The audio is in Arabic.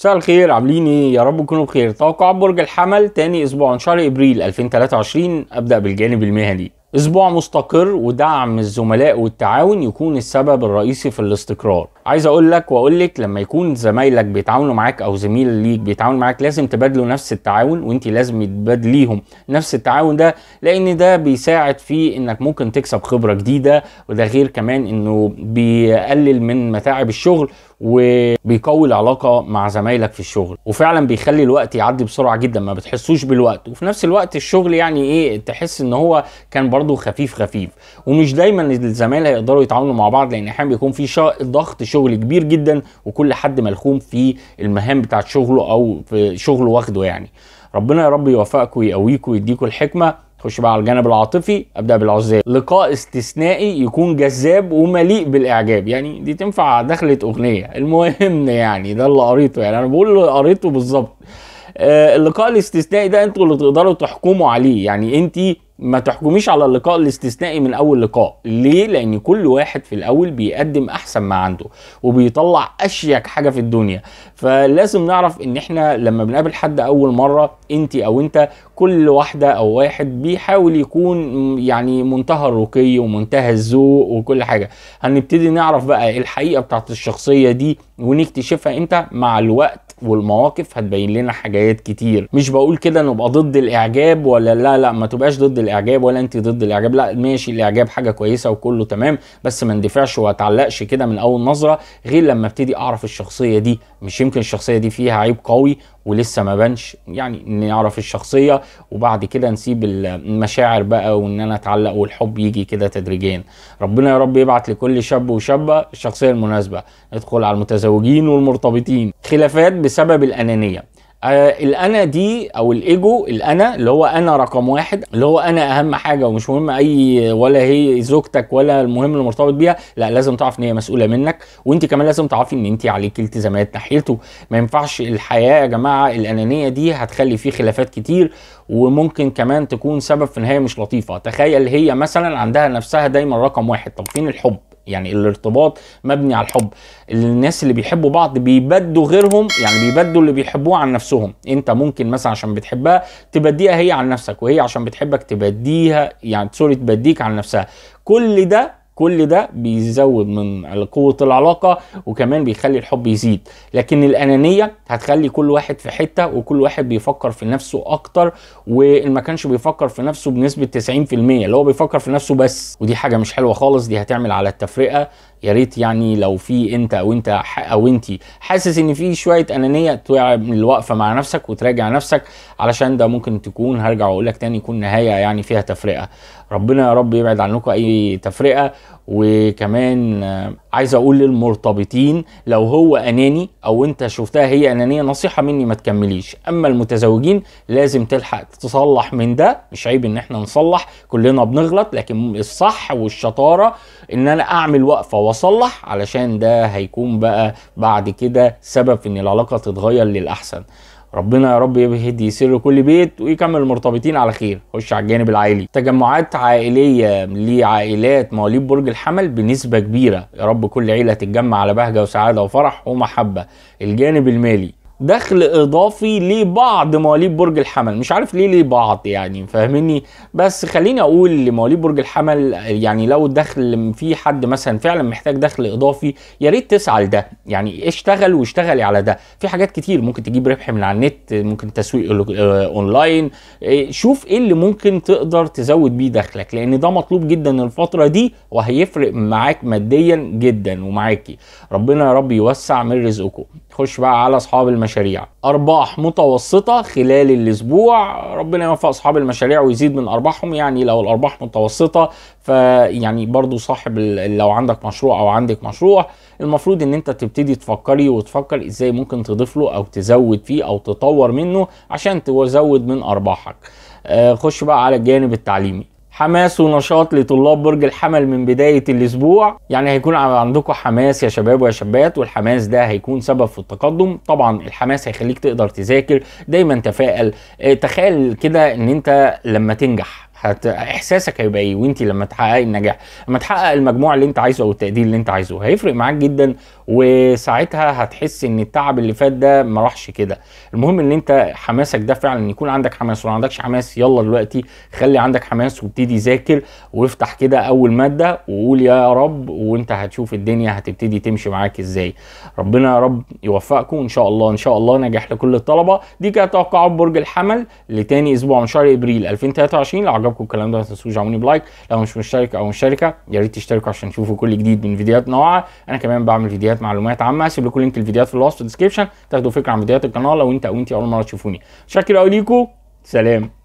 مساء الخير عاملين ايه يا رب تكونوا بخير توقعات برج الحمل تاني اسبوع شهر ابريل 2023 ابدا بالجانب المهني اسبوع مستقر ودعم الزملاء والتعاون يكون السبب الرئيسي في الاستقرار عايز اقول لك واقول لك لما يكون زمايلك بيتعاونوا معاك او زميل ليك بيتعاون معاك لازم تبادلوا نفس التعاون وانت لازم تبادليهم نفس التعاون ده لان ده بيساعد في انك ممكن تكسب خبره جديده وده غير كمان انه بيقلل من متاعب الشغل وبيقوي العلاقه مع زمايلك في الشغل وفعلا بيخلي الوقت يعدي بسرعه جدا ما بتحسوش بالوقت وفي نفس الوقت الشغل يعني ايه تحس ان هو كان برده خفيف خفيف ومش دايما الزمايل هيقدروا يتعاونوا مع بعض لان احيانا بيكون في ضغط شغل كبير جدا وكل حد ملخوم في المهام بتاعت شغله او في شغله واخده يعني ربنا يا رب يوفقكم ويقويكم ويديكم الحكمه خش بقى على الجانب العاطفي ابدا بالعزاب لقاء استثنائي يكون جذاب ومليء بالاعجاب يعني دي تنفع دخله اغنيه المهم يعني ده اللي قريته يعني انا بقول اللي قريته بالظبط آه، اللقاء الاستثنائي ده انتوا اللي تقدروا تحكموا عليه يعني انت ما تحكميش على اللقاء الاستثنائي من اول لقاء ليه لان كل واحد في الاول بيقدم احسن ما عنده وبيطلع اشيك حاجه في الدنيا فلازم نعرف ان احنا لما بنقابل حد اول مره انت او انت كل واحده او واحد بيحاول يكون يعني منتهى الرقي ومنتهى الذوق وكل حاجه هنبتدي نعرف بقى الحقيقه بتاعت الشخصيه دي ونكتشفها امتى مع الوقت والمواقف هتبين لنا حاجات كتير مش بقول كده نبقى ضد الاعجاب ولا لا لا ما تبقاش ضد الاعجاب ولا انت ضد الاعجاب لا ماشي الاعجاب حاجه كويسه وكله تمام بس ما اندفعش واتعلقش كده من اول نظره غير لما ابتدي اعرف الشخصيه دي مش يمكن الشخصيه دي فيها عيب قوي ولسه ما بنش يعني نعرف الشخصيه وبعد كده نسيب المشاعر بقى وان انا اتعلق والحب يجي كده تدريجيا ربنا يا رب يبعت لكل شاب وشابه الشخصيه المناسبه ندخل على المتزوجين والمرتبطين خلافات بسبب الانانيه آه الانا دي او الايجو الانا اللي هو انا رقم واحد اللي هو انا اهم حاجه ومش مهم اي ولا هي زوجتك ولا المهم اللي مرتبط بيها لا لازم تعرف ان هي مسؤوله منك وانت كمان لازم تعرفي ان انت عليك التزامات ناحيته ما ينفعش الحياه يا جماعه الانانيه دي هتخلي فيه خلافات كتير وممكن كمان تكون سبب في نهايه مش لطيفه تخيل هي مثلا عندها نفسها دايما رقم واحد طب فين الحب يعني الارتباط مبني على الحب الناس اللي بيحبوا بعض بيبدوا غيرهم يعني بيبدوا اللي بيحبوه عن نفسهم انت ممكن مثلا عشان بتحبها تبديها هي عن نفسك وهي عشان بتحبك تبديها يعني سوري تبديك عن نفسها كل ده كل ده بيزود من قوه العلاقه وكمان بيخلي الحب يزيد لكن الانانيه هتخلي كل واحد في حته وكل واحد بيفكر في نفسه اكتر وما كانش بيفكر في نفسه بنسبه 90% اللي هو بيفكر في نفسه بس ودي حاجه مش حلوه خالص دي هتعمل على التفرقه يا ريت يعني لو في انت او انت او انت حاسس ان في شويه انانيه تعمل الوقفه مع نفسك وتراجع نفسك علشان ده ممكن تكون هرجع واقول لك تاني يكون نهايه يعني فيها تفرقه ربنا يا رب يبعد عنكم اي تفرقه وكمان عايز اقول للمرتبطين لو هو اناني او انت شفتها هي انانيه نصيحه مني ما تكمليش اما المتزوجين لازم تلحق تصلح من ده مش عيب ان احنا نصلح كلنا بنغلط لكن الصح والشطاره ان انا اعمل وقفه واصلح علشان ده هيكون بقى بعد كده سبب في ان العلاقه تتغير للاحسن ربنا يا رب يهدي سر كل بيت ويكمل المرتبطين على خير خش على الجانب العائلي تجمعات عائليه لعائلات مواليد برج الحمل بنسبه كبيره يا رب كل عيله تتجمع على بهجه وسعاده وفرح ومحبه الجانب المالي دخل اضافي لبعض مواليد برج الحمل مش عارف ليه لبعض يعني فاهمني بس خليني اقول لمواليد برج الحمل يعني لو الدخل في حد مثلا فعلا محتاج دخل اضافي يا ريت تسعى لده يعني اشتغل واشتغلي على ده في حاجات كتير ممكن تجيب ربح من على النت ممكن تسويق آه، اونلاين إيه، شوف ايه اللي ممكن تقدر تزود بيه دخلك لان ده مطلوب جدا الفتره دي وهيفرق معاك ماديا جدا ومعاكي ربنا يا رب يوسع من رزقكم خش بقى على اصحاب المشاكل المشاريع ارباح متوسطه خلال الاسبوع ربنا يوفق اصحاب المشاريع ويزيد من ارباحهم يعني لو الارباح متوسطه فيعني برضو صاحب لو عندك مشروع او عندك مشروع المفروض ان انت تبتدي تفكري وتفكر ازاي ممكن تضيف له او تزود فيه او تطور منه عشان تزود من ارباحك آه، خش بقى على الجانب التعليمي حماس ونشاط لطلاب برج الحمل من بداية الأسبوع يعني هيكون عندكم حماس يا شباب ويا شابات والحماس ده هيكون سبب في التقدم طبعا الحماس هيخليك تقدر تذاكر دايما تفائل آه، تخيل كده ان انت لما تنجح حت... احساسك هيبقى ايه وانت لما تحققي النجاح لما تحقق المجموع اللي انت عايزه او التقدير اللي انت عايزه هيفرق معاك جدا وساعتها هتحس ان التعب اللي فات ده ما راحش كده المهم ان انت حماسك ده فعلا يكون عندك حماس ولو عندكش حماس يلا دلوقتي خلي عندك حماس وابتدي ذاكر وافتح كده اول ماده وقول يا رب وانت هتشوف الدنيا هتبتدي تمشي معاك ازاي ربنا يا رب يوفقكم ان شاء الله ان شاء الله نجاح لكل الطلبه دي كانت توقعات برج الحمل لتاني اسبوع من شهر ابريل 2023 لعجب عجبكم الكلام ده ما تنسوش تعملوني بلايك لو مش مشترك او مشتركه يا ريت تشتركوا عشان تشوفوا كل جديد من فيديوهات نوعا انا كمان بعمل فيديوهات معلومات عامه هسيب لكم لينك الفيديوهات في الوصف والديسكربشن تاخدوا فكره عن فيديوهات القناه لو انت او انت اول مره تشوفوني شكرا قوي ليكم سلام